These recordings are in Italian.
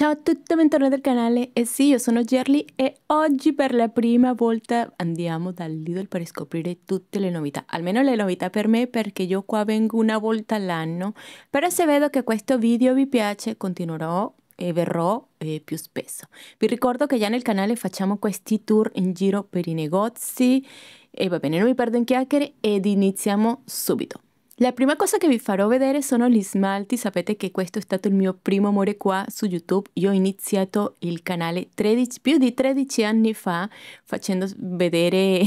Ciao a tutti, bentornati al canale e eh sì, io sono Gerli e oggi per la prima volta andiamo dal Lidl per scoprire tutte le novità, almeno le novità per me perché io qua vengo una volta all'anno, però se vedo che questo video vi piace continuerò e verrò eh, più spesso. Vi ricordo che già nel canale facciamo questi tour in giro per i negozi e va bene, non mi perdo in chiacchiere ed iniziamo subito. La prima cosa che vi farò vedere sono gli smalti, sapete che questo è stato il mio primo amore qua su YouTube, io ho iniziato il canale 13, più di 13 anni fa facendo vedere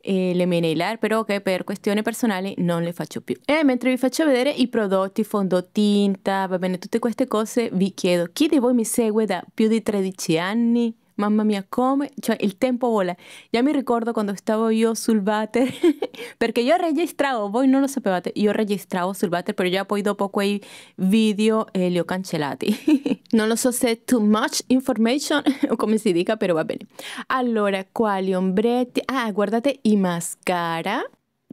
eh, le mie nail però che per questioni personali non le faccio più. E mentre vi faccio vedere i prodotti, fondotinta, va bene, tutte queste cose, vi chiedo chi di voi mi segue da più di 13 anni? mamma mia, come, cioè il tempo vola. Già mi ricordo quando stavo io sul batter, perché io registravo, voi non lo sapevate, io registravo sul batter, però già poi dopo quei video eh, li ho cancellati. non lo so se è too much information o come si dica, però va bene. Allora, quali ombretti? Ah, guardate i mascara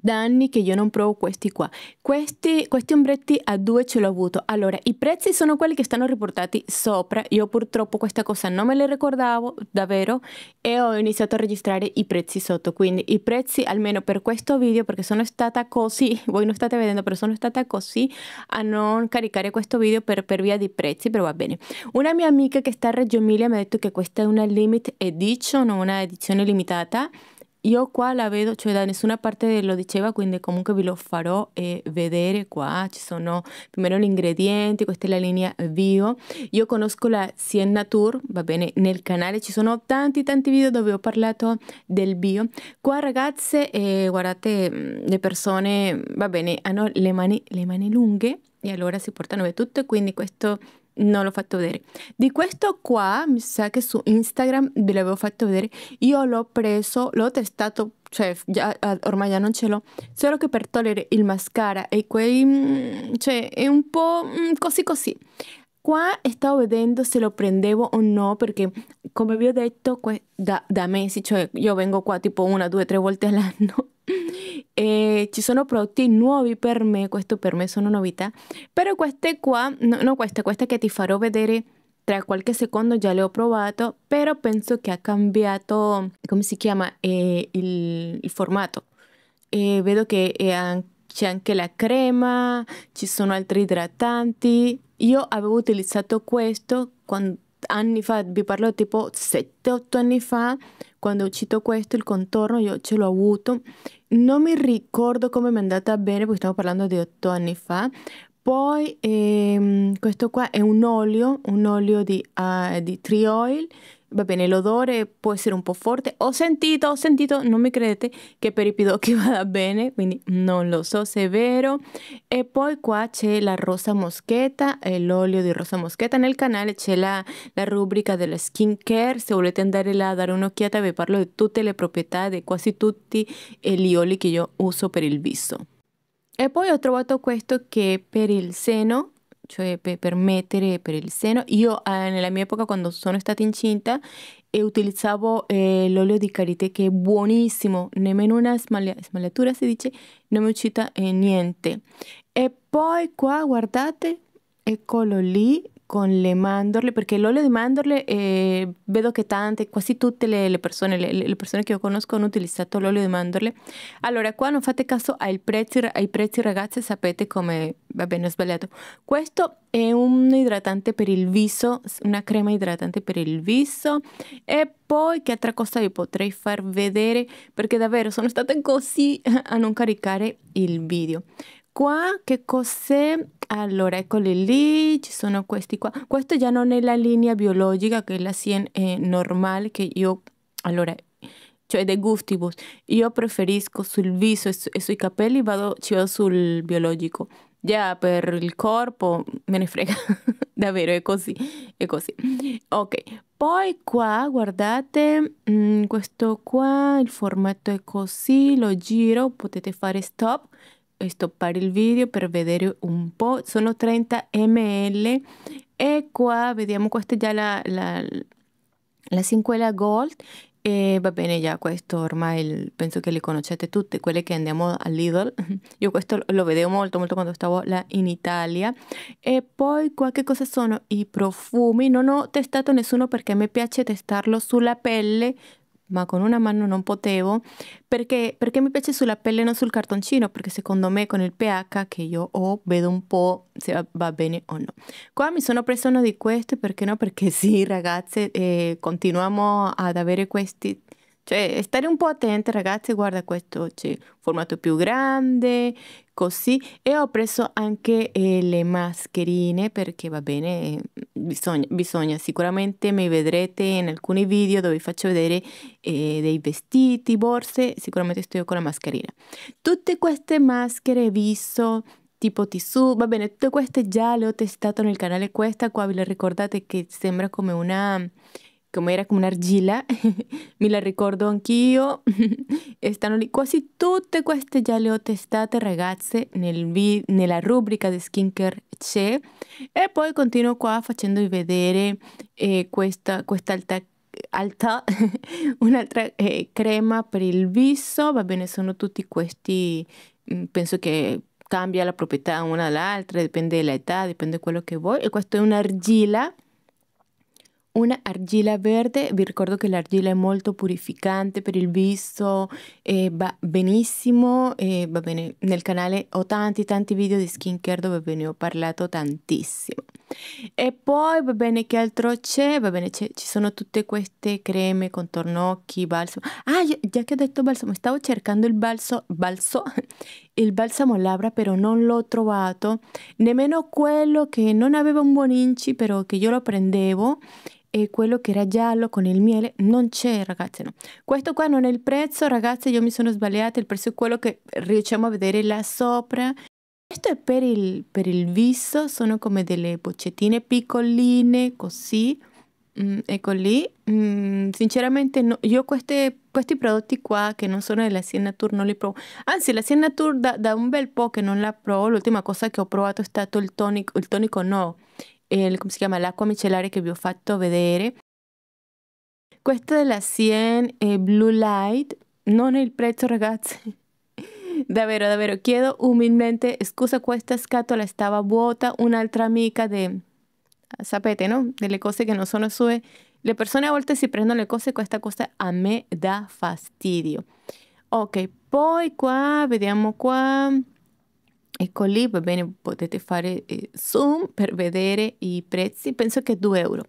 da anni che io non provo questi qua. Questi, questi ombretti a due ce l'ho avuto. Allora, i prezzi sono quelli che stanno riportati sopra. Io purtroppo questa cosa non me le ricordavo davvero e ho iniziato a registrare i prezzi sotto. Quindi i prezzi almeno per questo video, perché sono stata così, voi non state vedendo, però sono stata così a non caricare questo video per, per via di prezzi, però va bene. Una mia amica che sta a Reggio Emilia mi ha detto che questa è una limit edition, una edizione limitata io qua la vedo, cioè da nessuna parte lo diceva, quindi comunque vi lo farò eh, vedere qua, ci sono primero gli ingredienti, questa è la linea bio. Io conosco la Sien Natur, va bene, nel canale ci sono tanti tanti video dove ho parlato del bio. Qua ragazze, eh, guardate, le mm, persone, va bene, hanno le mani, le mani lunghe e allora si portano via tutto, quindi questo non l'ho fatto vedere. Di questo qua, mi sa che su Instagram ve l'avevo fatto vedere, io l'ho preso, l'ho testato, cioè già, ormai già non ce l'ho, solo che per togliere il mascara e quei... Mm, cioè è un po' mm, così così qua stavo vedendo se lo prendevo o no perché come vi ho detto da, da mesi, cioè io vengo qua tipo una, due, tre volte all'anno e eh, ci sono prodotti nuovi per me, questo per me sono novità, però queste qua, no, no queste, queste che ti farò vedere tra qualche secondo già le ho provato, però penso che ha cambiato, come si chiama, eh, il, il, formato. Eh, vedo che è eh, anche c'è anche la crema, ci sono altri idratanti. Io avevo utilizzato questo quando, anni fa, vi parlo tipo 7-8 anni fa, quando ho uscito questo, il contorno, io ce l'ho avuto. Non mi ricordo come mi è andata bene, perché stiamo parlando di 8 anni fa. Poi ehm, questo qua è un olio, un olio di, uh, di tree oil va el l'odore, eh, puede ser un poco fuerte. O sentito, o sentito, non mi credete, che que va a vada bene, quindi non lo so severo. vero. Eh, e poi qua c'è la rosa mosqueta, el l'olio di rosa moschetta. Nel canale c'è la, la, rubrica della skincare, se volete andare là a dare un'occhiata vi parlo di tutte le proprietà, di quasi tutti gli oli che io uso per il viso. E eh, poi pues, ho trovato questo che per il seno cioè per, mettere per il seno. Io ah, eh, nella mia epoca quando sono stata incinta eh, utilizzavo eh, l'olio di karité che è buonissimo, nemmeno una smaglia- smagliatura si dice, non mi è uscita niente. E poi qua guardate, eccolo lì, con le mandorle, perché l'olio di mandorle eh, vedo che tante, quasi tutte le, le persone, le, le, persone che io conosco hanno utilizzato l'olio di mandorle. Allora, qua non fate caso ai prezzi, ai prezzi ragazzi, sapete come, va bene, ho sbagliato. Questo è un idratante per il viso, una crema idratante per il viso. E poi che altra cosa vi potrei far vedere, perché davvero sono stata così a non caricare il video qua che cos'è? Allora, eccoli lì, ci sono questi qua. Questo già non è la linea biologica, che è la sien eh, normale che io... Allora, cioè De Gustibus, io preferisco sul viso e, su, e sui capelli, vado, ci vado sul biologico. Già per il corpo me ne frega, davvero è così, è così. Ok, poi qua guardate mh, mm, questo qua, il formato è così, lo giro, potete fare stop stoppare il video per vedere un po', sono 30 ml e qua vediamo questa è già la, la, la cinquella gold e va bene già questo ormai penso che li conoscete tutti quelle che andiamo a Lidl io questo lo vedevo molto molto quando stavo là in Italia e poi qua che cosa sono i profumi non ho testato nessuno perché mi piace testarlo sulla pelle ma con una mano non potevo, perché, perché, mi piace sulla pelle non sul cartoncino, perché secondo me con il pH che io ho vedo un po' se va, bene o no. Qua mi sono preso uno di questi, perché no? Perché sì ragazze, eh, continuiamo ad avere questi cioè, stare un po' attenti ragazzi, guarda questo, c'è formato più grande, così. E ho preso anche eh, le mascherine perché va bene, bisogna, bisogna, Sicuramente mi vedrete in alcuni video dove vi faccio vedere eh, dei vestiti, borse, sicuramente sto con la mascherina. Tutte queste maschere viso, tipo tisù, va bene, tutte queste già le ho testate nel canale questa qua, vi ricordate che sembra come una come era come un'argilla, mi la ricordo anch'io, stanno lì quasi tutte queste già le ho testate ragazze nel nella rubrica di skincare c'è e poi continuo qua facendovi vedere eh, questa, questa alta alta un'altra eh, crema per il viso va bene sono tutti questi mm, penso che cambia la proprietà una dall'altra dipende dall'età dipende da quello che vuoi e questa è un'argilla una argilla verde, vi ricordo che l'argilla è molto purificante per il viso e va benissimo e va bene, nel canale ho tanti tanti video di skincare dove ve ne ho parlato tantissimo. E poi va bene che altro c'è? Va bene, ci sono tutte queste creme, contorno occhi, balsamo. Ah, già che ho detto balsamo, stavo cercando il balso, balso, il balsamo labbra, però non l'ho trovato, nemmeno quello che non aveva un buon inci, però che io lo prendevo e quello che era giallo con il miele non c'è ragazze no questo qua non è il prezzo ragazze io mi sono sbagliata il prezzo è quello che riusciamo a vedere là sopra questo è per il, per il viso sono come delle boccettine piccoline così mm, ecco lì mm, sinceramente no, io queste, questi prodotti qua che non sono della Siena Tour non li provo anzi la Siena Tour da, da un bel po' che non la provo l'ultima cosa che ho provato è stato il tonico il tonico no il, come si chiama, l'acqua micellare che vi ho fatto vedere. Questa della 100 eh, Blue Light non è il prezzo ragazzi. davvero, davvero, chiedo umilmente scusa, questa scatola stava vuota, un'altra amica de... Sapete, no? Delle cose che non sono sue. Le persone a volte si prendono le cose, questa cosa a me dà fastidio. Ok, poi qua, vediamo qua. Ecco lì, va bene, potete fare eh, zoom per vedere i prezzi, penso che 2 euro.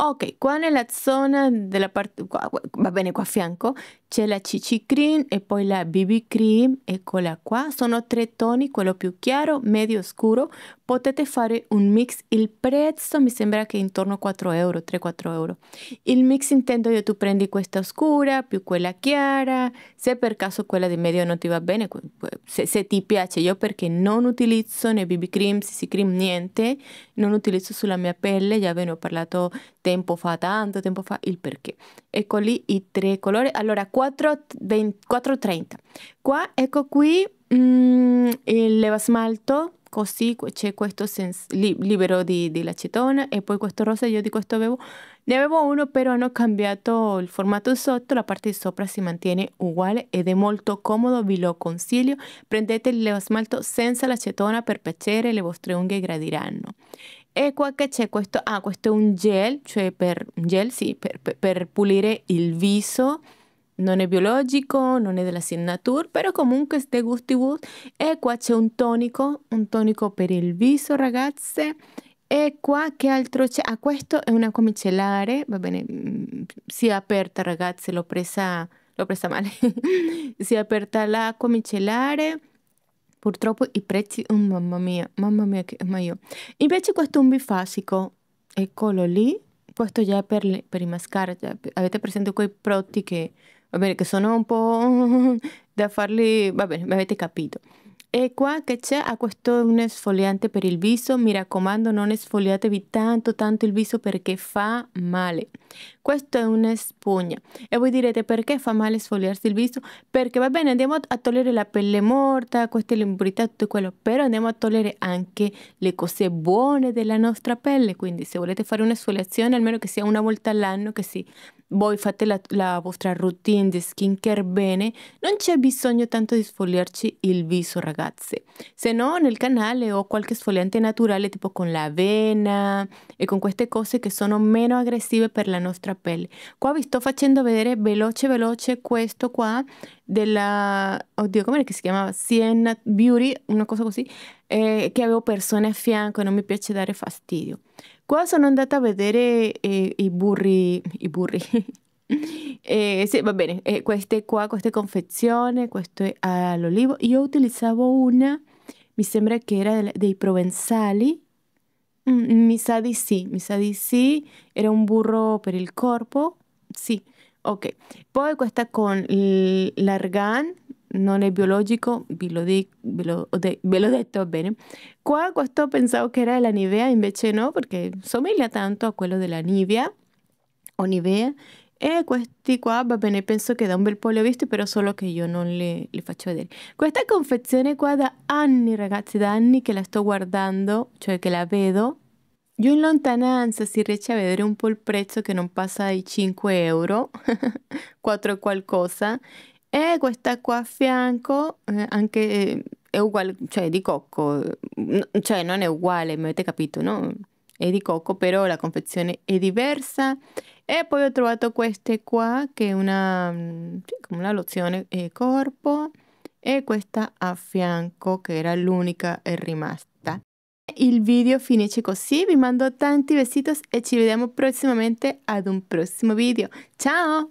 Ok, qua nella zona della parte, qua, va bene qua a fianco, c'è la CC Cream e poi la BB Cream, eccola qua, sono tre toni, quello più chiaro, medio scuro, potete fare un mix, il prezzo mi sembra che è intorno a 4 euro, 3-4 euro. Il mix intendo io tu prendi questa oscura più quella chiara, se per caso quella di medio non ti va bene, se, se ti piace, io perché non utilizzo né BB Cream, CC Cream, niente, non utilizzo sulla mia pelle, già ve ne ho parlato tempo fa, tanto tempo fa, il perché. Ecco lì i tre colori. Allora, 4, 4,30. Qua, ecco qui mm, il leva smalto, così c'è questo li libero di, di l'acetona e poi questo rosa, io di questo bevo. ne avevo uno, però hanno cambiato il formato sotto, la parte di sopra si mantiene uguale ed è molto comodo, vi lo consiglio. Prendete il leva smalto senza l'acetona per piacere, le vostre unghie gradiranno e che c'è questo, ah, questo è un gel, cioè per, gel, sì, per, per pulire il viso, non è biologico, non è della signature, però comunque è gusti wood. E qua c'è un tonico, un tonico per il viso ragazze. E qua che altro c'è? Ah, questo è una comicellare, va bene, mm, si è aperta ragazze, l'ho presa, l'ho presa male. si è aperta la comicellare Purtroppo i prezzi, oh, mamma mia, mamma mia, che, ma io. Invece questo è un bifasico, eccolo lì, questo già per, per i mascara, già, cioè, avete presente quei prodotti che, va bene, che sono un po' da farli, va bene, mi avete capito. E qua che c'è? a questo un esfoliante per il viso. Mi raccomando, non esfoliatevi tanto tanto il viso perché fa male. Questo è una spugna. E voi direte perché fa male esfoliarsi il viso? Perché va bene, andiamo a togliere la pelle morta, queste l'impurità, tutto quello, però andiamo a togliere anche le cose buone della nostra pelle. Quindi se volete fare una esfoliazione, almeno che sia una volta all'anno, che si... Sì, voi fate la, la vostra routine di skincare bene, non c'è bisogno tanto di sfogliarci il viso ragazze, se no nel canale ho qualche sfogliante naturale tipo con l'avena e con queste cose che sono meno aggressive per la nostra pelle. Qua vi sto facendo vedere veloce veloce questo qua della, oddio com'era che si chiamava? Sienna Beauty, una cosa così, eh, che avevo persone a fianco e non mi piace dare fastidio. Qua sono andata a vedere eh, i burri, i burri. eh, sì, va bene, eh, queste qua, queste confezioni, questo è all'olivo. Io utilizzavo una, mi sembra che era dei provenzali, mm, mi sa di sì, mi sa di sì, era un burro per il corpo, sì, ok. Poi questa con l'argan, non è biologico, ve lo, di, ve, lo de, ve l'ho detto bene. Qua questo pensavo che era la Nivea, invece no, perché somiglia tanto a quello della Nivea o Nivea. E eh, questi qua, va bene, penso che da un bel po' li ho visti, però solo che io non li, li, faccio vedere. Questa confezione qua da anni, ragazzi, da anni che la sto guardando, cioè che la vedo. Io in lontananza si riesce a vedere un po' il prezzo che non passa ai 5 euro, 4 qualcosa e questa qua a fianco, eh, anche eh, è uguale, cioè di cocco, mm, no, cioè non è uguale, mi avete capito, no? È di cocco, però la confezione è diversa. E poi ho trovato queste qua, che è una, mm, sì, come una lozione eh, corpo, e questa a fianco, che era l'unica rimasta. Il video finisce così, vi mando tanti besitos e ci vediamo prossimamente ad un prossimo video. Ciao!